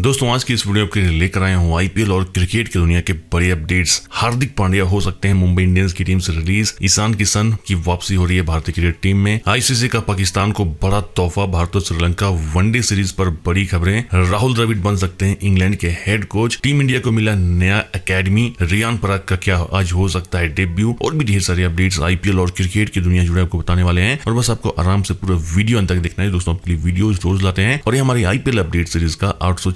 दोस्तों आज की इस वीडियो के लिए लेकर आया हूँ आईपीएल और क्रिकेट की दुनिया के बड़े अपडेट्स हार्दिक पांड्या हो सकते हैं मुंबई इंडियंस की टीम से रिलीज ईशान किशन की वापसी हो रही है भारतीय क्रिकेट टीम में आईसीसी का पाकिस्तान को बड़ा तोहफा भारत और श्रीलंका वनडे सीरीज पर बड़ी खबरें राहुल द्रविड बन सकते हैं इंग्लैंड के हेड कोच टीम इंडिया को मिला नया अकेडमी रियान पराग का क्या आज हो सकता है डेब्यू और भी ढेर सारे अपडेट्स आईपीएल और क्रिकेट की दुनिया जुड़े आपको बताने वाले हैं और बस आपको आराम से पूरा वीडियो अंत तक देखना है दोस्तों आपके लिए वीडियो रोज लाते हैं और ये हमारी आईपीएल अपडेट सीरीज का आठ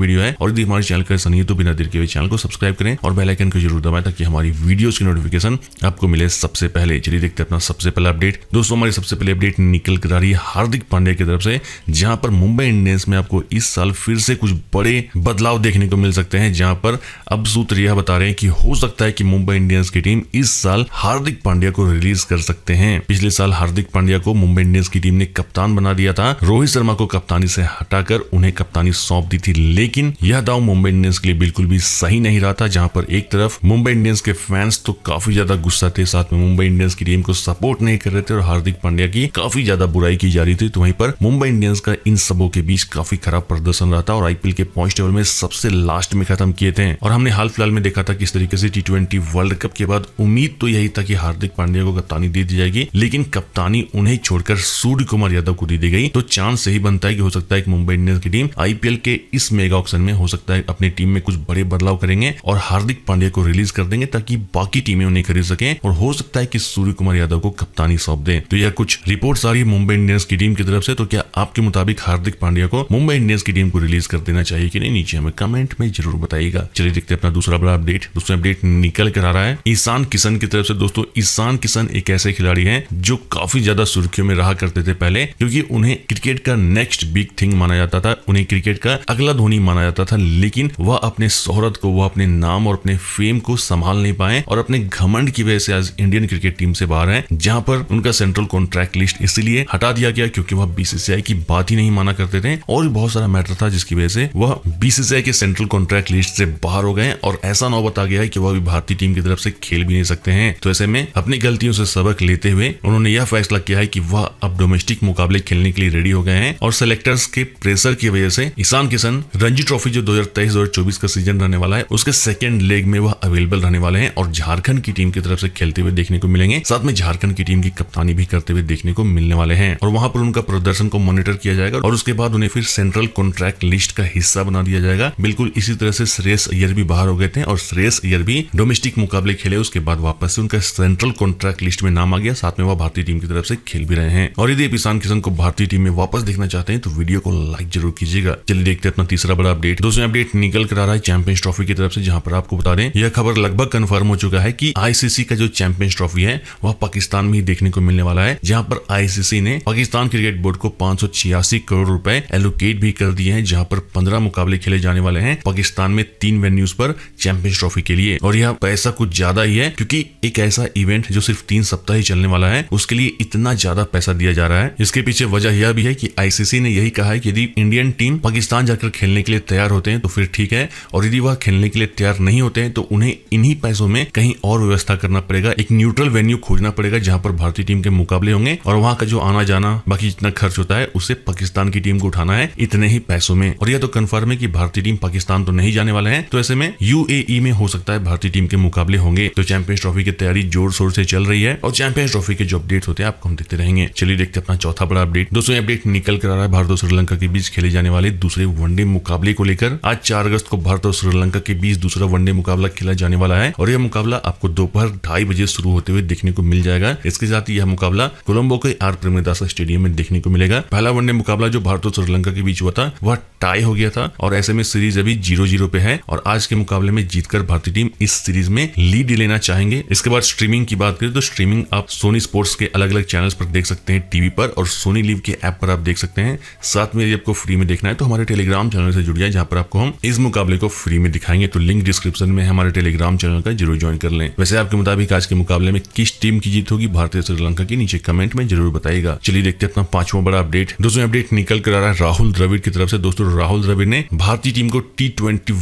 वीडियो है और यदि हमारे चैनल का सनी है तो बिना देर के चैनल को सब्सक्राइब करें और बेलाइकन को जरूर दबाए ताकि हमारी वीडियो की नोटिफिकेशन आपको मिले सबसे पहले चलिए देखते अपना सबसे पहला अपडेट दोस्तों हमारी सबसे पहले अपडेट निकल कर रही है हार्दिक पांड्या की तरफ से जहां पर मुंबई इंडियंस में आपको इस साल फिर से कुछ बड़े बदलाव देखने को मिल सकते हैं जहां पर अब सूत्र यह बता रहे हैं कि हो सकता है कि मुंबई इंडियंस की टीम इस साल हार्दिक पांड्या को रिलीज कर सकते हैं पिछले साल हार्दिक पांड्या को मुंबई इंडियंस की टीम ने कप्तान बना दिया था रोहित शर्मा को कप्तानी से हटाकर उन्हें कप्तानी सौंप दी थी लेकिन यह दाव मुंबई इंडियंस के लिए बिल्कुल भी सही नहीं रहा था जहां पर एक तरफ मुंबई इंडियंस के फैंस तो काफी ज्यादा गुस्सा थे साथ में मुंबई इंडियंस की टीम को सपोर्ट नहीं कर रहे थे और हार्दिक पांड्या की काफी ज्यादा बुराई की जा रही थी तो वहीं पर मुंबई इंडियंस का इन सबों के बीच काफी खराब प्रदर्शन रहा था और आईपीएल के पॉइंट टेबल में सबसे लास्ट में खत्म किए थे और हमने हाल फिलहाल में देखा था किस तरीके से टी ट्वेंटी वर्ल्ड कप के बाद उम्मीद तो यही था कि हार्दिक पांड्या को कप्तानी दे दी जाएगी लेकिन कप्तानी उन्हें छोड़कर सूर्य कुमार यादव को दे दी गई तो चांस यही बनता है कि हो सकता है कि मुंबई इंडियंस की टीम आईपीएल के इस मेगा ऑप्शन में हो सकता है अपनी टीम में कुछ बड़े बदलाव करेंगे और हार्दिक पांड्या को रिलीज कर देंगे ताकि बाकी टीमें उन्हें खरीद सके और हो सकता है की सूर्य कुमार यादव को कप्तानी सौंप दे तो यह कुछ रिपोर्ट आ रही है मुंबई इंडियंस की टीम की तरफ से तो क्या आपके मुताबिक हार्दिक पांड्या को मुंबई इंडियंस की टीम को रिलीज कर देना चाहिए कि नहीं नीचे हमें कमेंट में जरूर बताइएगा चलिए देखते अपना का दूसरा बड़ा अपडेट दोस्तों अपडेट निकल कर आ रहा है ईशान किशन की तरफ से दोस्तों ईशान किशन एक ऐसे खिलाड़ी हैं जो काफी ज्यादा सुर्खियों में रहा करते थे पहले क्योंकि उन्हें क्रिकेट का नेक्स्ट बिग थिंग माना जाता था उन्हें क्रिकेट का अगला धोनी माना जाता था लेकिन वह अपने शोहरत को वह अपने नाम और अपने फेम को संभाल नहीं पाए और अपने घमंड की वजह से आज इंडियन क्रिकेट टीम से बाहर है जहां पर उनका सेंट्रल कॉन्ट्रैक्ट लिस्ट इसीलिए हटा दिया गया क्योंकि वह बीसीसीआई की बात ही नहीं माना करते थे और बहुत सारा मैटर था जिसकी वजह से वह बीसीसीआई के सेंट्रल कॉन्ट्रैक्ट लिस्ट से बाहर हो गए और ऐसा नौबत आ गया है कि वह अभी भारतीय टीम की तरफ से खेल भी नहीं सकते हैं तो ऐसे में अपनी गलतियों से सबक लेते हुए उन्होंने यह फैसला किया है कि वह अब डोमेस्टिक मुकाबले खेलने के लिए रेडी हो गए हैं और सेलेक्टर्स के प्रेशर की वजह से ईशान किशन रणजी ट्रॉफी जो दो हजार का सीजन रहने वाला है उसके सेकेंड लेग में वह अवेलेबल रहने वाले हैं और झारखंड की टीम की तरफ से खेलते हुए देखने को मिलेंगे साथ में झारखंड की टीम की कप्तानी भी करते हुए देखने को मिलने वाले हैं और वहां पर उनका प्रदर्शन को मॉनिटर किया जाएगा और उसके बाद उन्हें फिर सेंट्रल कॉन्ट्रैक्ट लिस्ट का हिस्सा बना दिया जाएगा बिल्कुल इसी तरह से श्रेयस अयर भी बाहर हो गए थे और श्रेयस अयर भी डोमेस्टिक मुकाबले खेले उसके बाद वापस से उनका सेंट्रल कॉन्ट्रैक्ट लिस्ट में नाम आ गया साथ में वह भारतीय टीम की तरफ से खेल भी रहे हैं और यदि आप ईशान किशन को भारतीय टीम में वापस देखना चाहते हैं तो वीडियो को लाइक जरूर कीजिएगा चलिए देखते हैं अपना तीसरा बड़ा अपडेट दोस्तों अपडेट निकल कर आ रहा है चैंपियंस ट्रॉफी की तरफ से जहां पर आपको बता दें यह खबर लगभग कन्फर्म हो चुका है की आईसीसी का जो चैंपियंस ट्रॉफी है वह पाकिस्तान में ही देखने को मिलने वाला है जहाँ पर आईसीसी ने पाकिस्तान क्रिकेट बोर्ड को पांच करोड़ रूपए एलोकेट भी कर दिए हैं जहाँ पर पंद्रह मुकाबले खेले जाने वाले हैं पाकिस्तान में तीन वेन्यूज पर चैंपियंस ट्रॉफी के लिए और यह पैसा कुछ ज्यादा ही है क्योंकि एक ऐसा इवेंट जो सिर्फ तीन सप्ताह ही चलने वाला है उसके लिए इतना ज्यादा पैसा दिया जा रहा है इसके पीछे वजह यह भी है कि आईसीसी ने यही कहा है कि यदि इंडियन टीम पाकिस्तान जाकर खेलने के लिए तैयार होते हैं तो फिर ठीक है और यदि वह खेलने के लिए तैयार नहीं होते हैं तो उन्हें इन्हीं पैसों में कहीं और व्यवस्था करना पड़ेगा एक न्यूट्रल वेन्यू खोजना पड़ेगा जहां पर भारतीय टीम के मुकाबले होंगे और वहां का जो आना जाना बाकी जितना खर्च होता है उसे पाकिस्तान की टीम को उठाना है इतने ही पैसों में और यह तो कन्फर्म है कि भारतीय टीम पाकिस्तान तो नहीं जाने वाले हैं तो ऐसे में यूएई में हो सकता है भारतीय टीम के मुकाबले होंगे तो चैंपियंस ट्रॉफी की तैयारी जोर शोर से चल रही है और चैंपियंस ट्रॉफी के जो अपडेट होते हैं आपको हम देखते रहेंगे चलिए देखते अपना चौथा बड़ा अपडेट दोस्तों अपडेट निकल कर आ रहा है भारत और श्रीलंका के बीच खेले जाने वाले दूसरे वनडे मुकाबले को लेकर आज चार अगस्त को भारत और श्रीलंका के बीच दूसरा वनडे मुकाबला खेला जाने वाला है और यह मुकाबला आपको दोपहर ढाई बजे शुरू होते हुए देखने को मिल जाएगा इसके साथ यह मुकाबला कोलंबो के आर प्रेमदासा स्टेडियम में देखने को मिलेगा पहला वनडे मुकाबला जो भारत और श्रीलंका के बीच हुआ था वह टाई हो गया था और ऐसे में सीरीज अभी जीरो जीरो पे है और आज के मुकाबले मुकाबले में जीतकर भारतीय टीम इस सीरीज में लीड लेना चाहेंगे इसके बाद स्ट्रीमिंग की बात करें तो स्ट्रीमिंग आप सोनी स्पोर्ट्स के अलग अलग चैनल पर देख सकते हैं टीवी पर और सोनी लीव के ऐप पर आप देख सकते हैं साथ में यदि आपको फ्री में देखना है तो हमारे टेलीग्राम चैनल से जुड़ जाए जहाँ पर आपको हम इस मुकाबले को फ्री में दिखाएंगे तो लिंक डिस्क्रिप्शन में हमारे टेलीग्राम चैनल का जरूर ज्वाइन कर लें वैसे आपके मुताबिक आज के मुकाबले में किस टीम की जीत होगी भारतीय श्रीलंका की नीचे कमेंट में जरूर बताएगा चलिए देखते अपना पांचवा बड़ा अपडेट दोस्तों अपडेट निकल कर आ रहा है राहुल द्रविड़ की तरफ से दोस्तों राहुल द्रविड़ ने भारतीय टीम को टी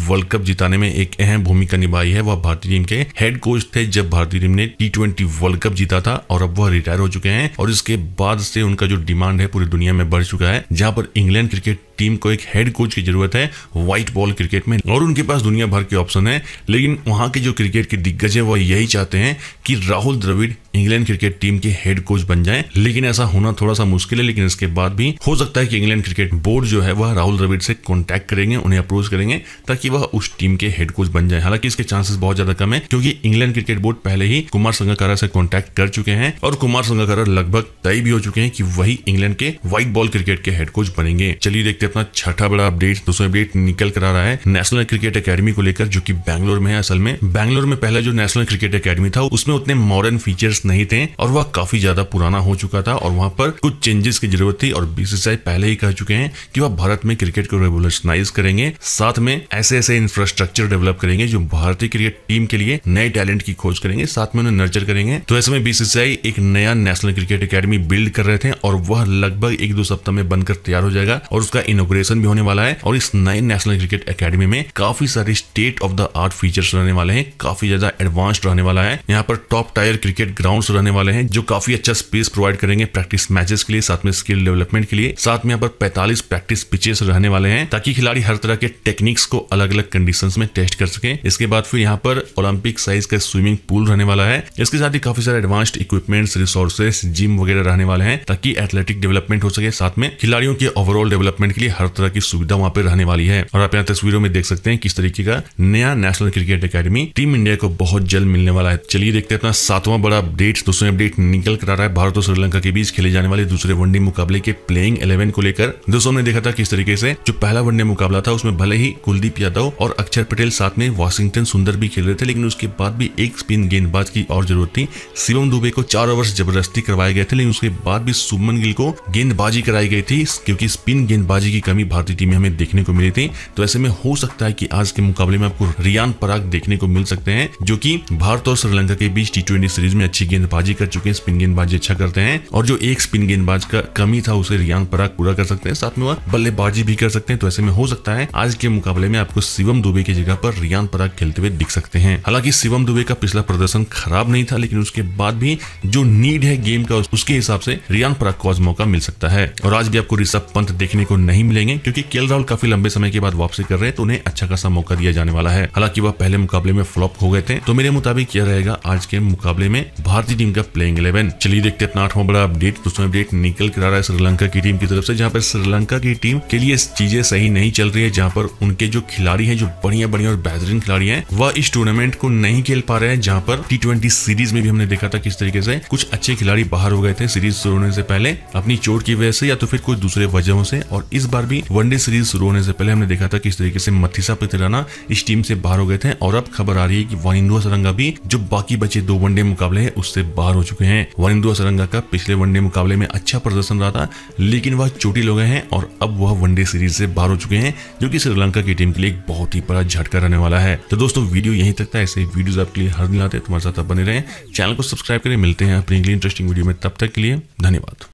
वर्ल्ड कप जिताने में एक एक अहम भूमिका निभाई है वह भारतीय टीम के हेड कोच थे जब भारतीय टीम ने टी ट्वेंटी वर्ल्ड कप जीता था और अब वह रिटायर हो चुके हैं और इसके बाद से उनका जो डिमांड है पूरी दुनिया में बढ़ चुका है जहां पर इंग्लैंड क्रिकेट टीम को एक हेड कोच की जरूरत है व्हाइट बॉल क्रिकेट में और उनके पास दुनिया भर के ऑप्शन है लेकिन वहां के जो क्रिकेट के दिग्गज है वो यही चाहते हैं कि Rahul Dravid England cricket team के हेड कोच बन जाए लेकिन ऐसा होना थोड़ा सा मुश्किल है लेकिन इसके बाद भी हो सकता है कि इंग्लैंड क्रिकेट बोर्ड जो है वह राहुल द्रविड़ से कॉन्टैक्ट करेंगे उन्हें अप्रोच करेंगे ताकि वह उस टीम के हेड कोच बन जाए हालांकि इसके चांसेस बहुत ज्यादा कम है क्योंकि इंग्लैंड क्रिकेट बोर्ड पहले ही कुमार संगकारा से कॉन्टैक्ट कर चुके हैं और कुमार संगकारा लगभग तय भी हो चुके हैं कि वही इंग्लैंड के व्हाइट बॉल क्रिकेट के हेड कोच बनेंगे चलिए देखते अपना छठा बड़ा अपडेट दोस्तों अपडेट निकल कर आ रहा है नेशनल क्रिकेट अकेडमी को लेकर जो कि बैंगलोर में है असल में बैंगलोर में पहला जो नेशनल क्रिकेट अकेडमी था उसमें उतने मॉडर्न फीचर्स नहीं थे और वह काफी ज्यादा पुराना हो चुका था और वहां पर कुछ चेंजेस की जरूरत थी और बीसीसीआई पहले ही कह चुके हैं कि वह भारत में क्रिकेट को रेवोल्यूशनाइज करेंगे साथ में ऐसे ऐसे इंफ्रास्ट्रक्चर डेवलप करेंगे जो भारतीय क्रिकेट टीम के लिए नए टैलेंट की खोज करेंगे साथ में उन्हें नर्चर करेंगे तो ऐसे में बीसीसीआई एक नया नेशनल क्रिकेट अकेडमी बिल्ड कर रहे थे और वह लगभग एक दो सप्ताह में बनकर तैयार हो जाएगा और उसका इनोग्रेशन भी होने वाला है और इस नए नेशनल क्रिकेट अकेडमी में काफी सारे state of the art features रहने वाले हैं काफी ज्यादा एडवांस्ड रहने वाला है यहाँ पर टॉप टायर क्रिकेट ग्राउंड रहने वाले हैं जो काफी अच्छा स्पेस प्रोवाइड करेंगे प्रैक्टिस मैचेस के लिए साथ में स्किल डेवलपमेंट के लिए साथ में यहाँ पर पैंतालीस प्रैक्टिस पिचेस रहने वाले हैं ताकि खिलाड़ी हर तरह के टेक्निक्स को अलग अलग कंडीशन में टेस्ट कर सके इसके बाद फिर यहाँ पर ओलंपिक साइज का स्विमिंग पूल रहने वाला है इसके साथ ही काफी सारे एडवांस्ड इक्विपमेंट्स रिसोर्सेस जिम वगैरह रहने वाले हैं ताकि एथलेटिक डेवलपमेंट हो सके साथ में खिलाड़ियों के ओवरऑल डेवलपमेंट के लिए लिए हर तरह की सुविधा वहाँ पे रहने वाली है और आप यहाँ तस्वीरों में देख सकते हैं किस तरीके का नया national cricket academy team India को बहुत जल्द मिलने वाला है चलिए देखते हैं अपना सातवां बड़ा अपडेट दूसरे अपडेट निकल कर आ रहा है भारत और श्रीलंका के बीच खेले जाने वाले दूसरे वनडे मुकाबले के प्लेइंग इलेवन को लेकर दोस्तों ने देखा था किस तरीके से जो पहला वनडे मुकाबला था उसमें भले ही कुलदीप यादव और अक्षर पटेल साथ में वाशिंगटन सुंदर भी खेल रहे थे लेकिन उसके बाद भी एक स्पिन गेंदबाज की और जरूरत थी शिवम दुबे को चार ओवर जबरदस्ती करवाए गए थे लेकिन उसके बाद भी सुमन गिल को गेंदबाजी कराई गई थी क्योंकि स्पिन गेंदबाजी तेजी की कमी भारतीय टीम में हमें देखने को मिली थी तो ऐसे में हो सकता है कि आज के मुकाबले में आपको रियान पराग देखने को मिल सकते हैं जो कि भारत और श्रीलंका के बीच टी सीरीज में अच्छी गेंदबाजी कर चुके हैं स्पिन गेंदबाजी अच्छा करते हैं और जो एक स्पिन गेंदबाज का कमी था उसे रियान पराग पूरा कर सकते हैं साथ में वह बल्लेबाजी भी कर सकते हैं तो ऐसे में हो सकता है आज के मुकाबले में आपको शिवम दुबे की जगह पर रियान पराग खेलते हुए दिख सकते हैं हालांकि शिवम दुबे का पिछला प्रदर्शन खराब नहीं था लेकिन उसके बाद भी जो नीड है गेम का उसके हिसाब से रियान पराग को आज मौका मिल सकता है और आज भी आपको ऋषभ पंत देखने को नहीं नहीं मिलेंगे क्योंकि केल राहुल काफी लंबे समय के बाद वापसी कर रहे हैं तो उन्हें अच्छा खासा मौका दिया जाने वाला है हालांकि वह पहले मुकाबले में फ्लॉप हो गए थे तो मेरे मुताबिक यह रहेगा आज के मुकाबले में भारतीय टीम का प्लेइंग इलेवन चलिए देखते अपना आठवां बड़ा अपडेट दोस्तों अपडेट निकल कर रहा है श्रीलंका की टीम की तरफ से जहाँ पर श्रीलंका की टीम के लिए चीजें सही नहीं चल रही है जहाँ पर उनके जो खिलाड़ी है जो बढ़िया बढ़िया और बेहतरीन खिलाड़ी है वह इस टूर्नामेंट को नहीं खेल पा रहे हैं जहाँ पर टी सीरीज में भी हमने देखा था किस तरीके से कुछ अच्छे खिलाड़ी बाहर हो गए थे सीरीज शुरू होने से पहले अपनी चोट की वजह से या तो फिर कोई दूसरे वजहों से और इस बार भी वनडे सीरीज शुरू होने से पहले हमने देखा था किस तरीके से मथिसा पिथिलाना इस टीम से बाहर हो गए थे और अब खबर आ रही है कि वानिंदुआ सरंगा भी जो बाकी बचे दो वनडे मुकाबले हैं उससे बाहर हो चुके हैं वानिंदुआ सरंगा का पिछले वनडे मुकाबले में अच्छा प्रदर्शन रहा था लेकिन वह चोटी लोग हैं और अब वह वनडे सीरीज से बाहर हो चुके हैं जो की श्रीलंका की टीम के लिए एक बहुत ही बड़ा झटका रहने वाला है तो दोस्तों वीडियो यही तक था ऐसे वीडियो आपके लिए हर दिन आते तुम्हारे साथ बने रहे चैनल को सब्सक्राइब करें मिलते हैं अपनी इंटरेस्टिंग वीडियो में तब तक के लिए धन्यवाद